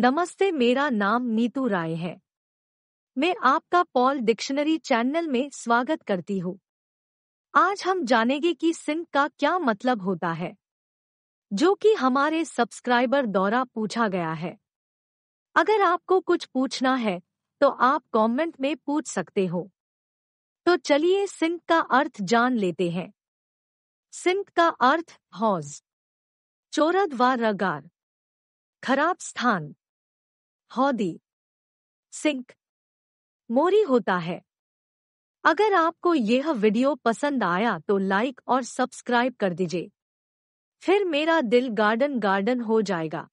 नमस्ते मेरा नाम नीतू राय है मैं आपका पॉल डिक्शनरी चैनल में स्वागत करती हूँ आज हम जानेंगे कि सिंक का क्या मतलब होता है जो कि हमारे सब्सक्राइबर द्वारा पूछा गया है अगर आपको कुछ पूछना है तो आप कमेंट में पूछ सकते हो तो चलिए सिंक का अर्थ जान लेते हैं सिंक का अर्थ हौज चोरद व रगार खराब स्थान हौदी सिंक मोरी होता है अगर आपको यह वीडियो पसंद आया तो लाइक और सब्सक्राइब कर दीजिए फिर मेरा दिल गार्डन गार्डन हो जाएगा